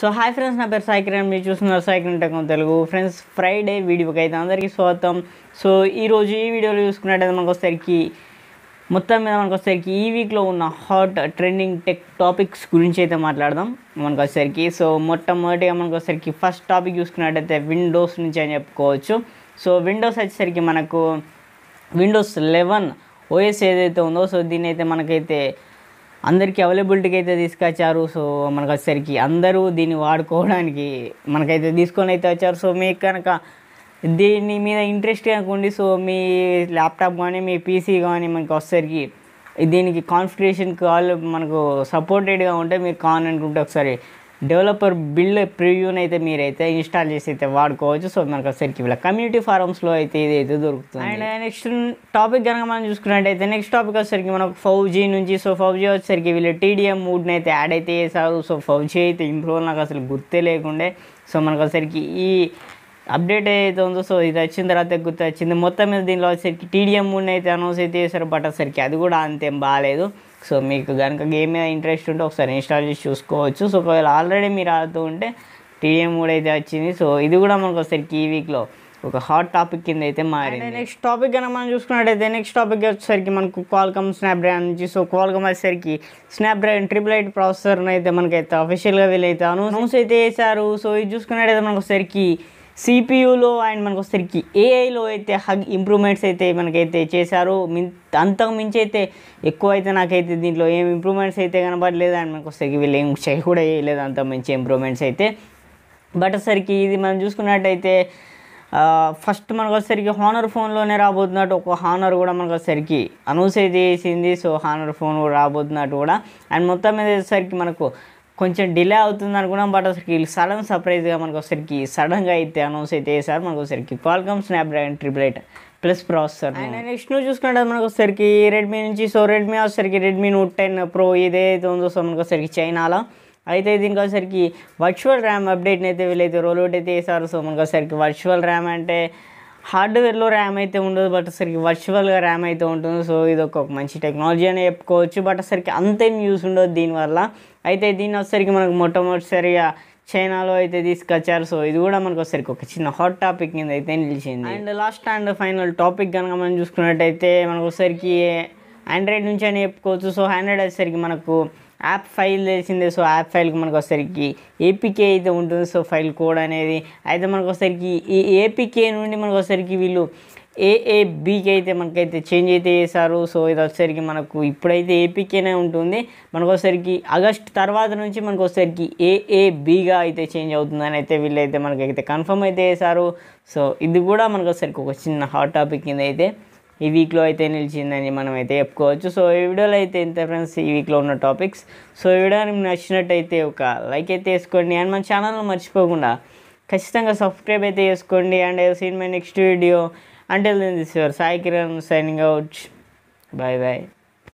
so hi friends నా పేరు సాయికిరణ్ మీరు చూస్తున్నారు Saikiran tech Telugu friends Friday వీడియోకి అయితే అందరికీ స్వాగతం సో ఈరోజు ఈ వీడియోలో చూసుకున్నట్టయితే మనకు వచ్చేసరికి మొత్తం మీద మనకు వచ్చేసరికి ఈ వీక్లో ఉన్న హాట్ ట్రెండింగ్ టెక్ టాపిక్స్ గురించి అయితే మాట్లాడదాం మనకు వచ్చేసరికి సో మొట్టమొదటిగా మనకు వచ్చేసరికి ఫస్ట్ టాపిక్ చూసుకున్నట్టయితే విండోస్ నుంచి అని చెప్పుకోవచ్చు సో విండోస్ వచ్చేసరికి మనకు విండోస్ లెవెన్ ఓఎస్ ఏదైతే ఉందో సో దీని అయితే మనకైతే అందరికీ అవైలబిలిటీకి అయితే తీసుకొచ్చారు సో మనకు వచ్చేసరికి అందరూ దీన్ని వాడుకోవడానికి మనకైతే తీసుకొని అయితే వచ్చారు సో మీకు కనుక దీని మీద ఇంట్రెస్ట్ అనుకోండి సో మీ ల్యాప్టాప్ కానీ మీ పీసీ కానీ మనకు వచ్చేసరికి దీనికి కాన్ఫిగరేషన్ కాల్ మనకు సపోర్టెడ్గా ఉంటే మీరు కాన్ అనుకుంటే ఒకసారి డెవలపర్ బిల్డ్ ప్రివ్యూని అయితే మీరైతే ఇన్స్టాల్ చేసి అయితే వాడుకోవచ్చు సో మనకు వచ్చేసరికి ఇలా కమ్యూనిటీ ఫారమ్స్లో అయితే ఇది అయితే దొరుకుతుంది అండ్ నెక్స్ట్ టాపిక్ కనుక మనం చూసుకున్నట్టయితే నెక్స్ట్ టాపిక్ వచ్చేసరికి మనకు జీ నుంచి సో ఫౌ జీ వచ్చేసరికి వీళ్ళు టీడీఎం మూడ్ని అయితే యాడ్ అయితే చేశారు సో ఫౌ జీ అయితే ఇంప్రూవ్ నాకు అసలు గుర్తే లేకుండే సో మనకు ఒకసారికి ఈ అప్డేట్ అయితే ఉందో సో ఇది వచ్చిన తర్వాత గుర్తు వచ్చింది మొత్తం మీద దీనిలో వచ్చేసరికి టీడీఎం మూడ్ని అయితే అనౌన్స్ అయితే చేశారు బట్ అసరికి అది కూడా అంతేం బాగాలేదు సో మీకు కనుక గేమ్ మీద ఇంట్రెస్ట్ ఉంటే ఒకసారి ఇన్స్టాల్ చేసి చూసుకోవచ్చు సో ఒకవేళ ఆల్రెడీ మీరు ఆడుతూ ఉంటే టీఎం మూడ్ అయితే వచ్చింది సో ఇది కూడా మనకు ఒకసారి ఈ వీక్లో ఒక హాట్ టాపిక్ కింద అయితే మారింది నెక్స్ట్ టాపిక్ కనుక మనం చూసుకున్నట్టయితే నెక్స్ట్ టాపిక్ వచ్చేసరికి మనకు క్వాల్కమ్ స్నాప్డ్రాగన్ నుంచి సో క్వాల్కమ్ వచ్చేసరికి స్నాప్డ్రాగన్ ట్రిపుల్ ఎయిట్ ప్రాసెసర్ అయితే మనకైతే అఫీషియల్గా వీళ్ళైతే అనౌన్స్ అయితే చేశారు సో ఇది చూసుకున్నట్టయితే మనకు ఒకసారికి సిపియూలో అండ్ మనకు వచ్చేసరికి ఏఐలో అయితే హగ్ ఇంప్రూవ్మెంట్స్ అయితే మనకైతే చేశారు మిన్ అంతకు మించి అయితే ఎక్కువ అయితే నాకైతే దీంట్లో ఏం ఇంప్రూవ్మెంట్స్ అయితే కనబడలేదు అండ్ మనకు వస్తే వీళ్ళు ఏం చేయ కూడా వేయలేదు అంత మంచి ఇంప్రూవ్మెంట్స్ అయితే బట్ సరికి ఇది మనం చూసుకున్నట్టయితే ఫస్ట్ మనకు వచ్చేసరికి హానర్ ఫోన్లోనే రాబోతున్నట్టు ఒక హానర్ కూడా మనకు వచ్చేసరికి అనౌన్స్ అయితే చేసింది సో హానర్ ఫోన్ రాబోతున్నట్టు కూడా అండ్ మొత్తం మీద వచ్చేసరికి మనకు కొంచెం డిలే అవుతుంది అనుకున్నాం బట్ అసలు సడన్ సర్ప్రైజ్గా మనకు ఒకసారికి సడన్గా అయితే అనౌన్స్ అయితే వేసారు మనకు ఒకసారికి Qualcomm Snapdragon triple eight plus processor and next నువ్వు చూసుకుంటే మనకు ఒకసారికి రెడ్మీ నుంచి సో రెడ్మీ వచ్చేసరికి రెడ్మీ నోట్ టెన్ ప్రో ఇదైతే ఉందో సో మనకు ఒకసారికి చైనాలో అయితే దీనికి వచ్చేసరికి వర్చువల్ ర్యామ్ అప్డేట్ని అయితే వీళ్ళైతే రోల్ అవుట్ అయితే చేశారు సో మనకు ఒకసారికి వర్చువల్ ర్యామ్ అంటే హార్డ్వేర్లో ర్యామ్ అయితే ఉండదు బట్ అసలు వర్చువల్గా ర్యామ్ అయితే ఉంటుంది సో ఇది ఒక మంచి టెక్నాలజీ అని చెప్పుకోవచ్చు బట్ అసలుకి అంతేం యూస్ ఉండదు దీనివల్ల అయితే దీని వచ్చరికి మనకు మొట్టమొదటిసారిగా చైనాలో అయితే తీసుకొచ్చారు సో ఇది కూడా మనకు ఒకసారికి ఒక చిన్న హాట్ టాపిక్ కింద అయితే నిలిచింది and last and final topic కనుక మనం చూసుకున్నట్టయితే మనకు ఒకసారికి ఆండ్రాయిడ్ నుంచి అని చెప్పుకోవచ్చు సో ఆండ్రాయిడ్ వచ్చేసరికి మనకు యాప్ ఫైల్ తెలిసిందే సో యాప్ ఫైల్కి మనకు వచ్చేసరికి ఏపీకే అయితే ఉంటుంది సో ఫైల్ కోడ్ అనేది అయితే మనకు వచ్చేసరికి ఈ ఏపీకే నుండి మనకు వచ్చేసరికి వీళ్ళు ఏఏబికి అయితే మనకైతే చేంజ్ అయితే చేశారు సో ఇది వచ్చేసరికి మనకు ఇప్పుడైతే ఏపీకేనే ఉంటుంది మనకు వచ్చేసరికి ఆగస్ట్ తర్వాత నుంచి మనకు వచ్చేసరికి ఏఏబిగా అయితే చేంజ్ అవుతుందని అయితే వీళ్ళైతే మనకైతే కన్ఫర్మ్ అయితే చేశారు సో ఇది కూడా మనకు వచ్చేసరికి ఒక చిన్న హాట్ టాపిక్ కింద అయితే ఈ వీక్లో అయితే నిలిచిందని మనం అయితే చెప్పుకోవచ్చు సో ఈ వీడియోలో అయితే ఇంత ఫ్రెండ్స్ ఈ వీక్లో ఉన్న టాపిక్స్ సో ఈ వీడియో మీకు నచ్చినట్టయితే ఒక లైక్ అయితే వేసుకోండి అండ్ మన ఛానల్ మర్చిపోకుండా ఖచ్చితంగా సబ్స్క్రైబ్ అయితే చేసుకోండి and see in my next video అంటే this your Sai Kiran signing out bye bye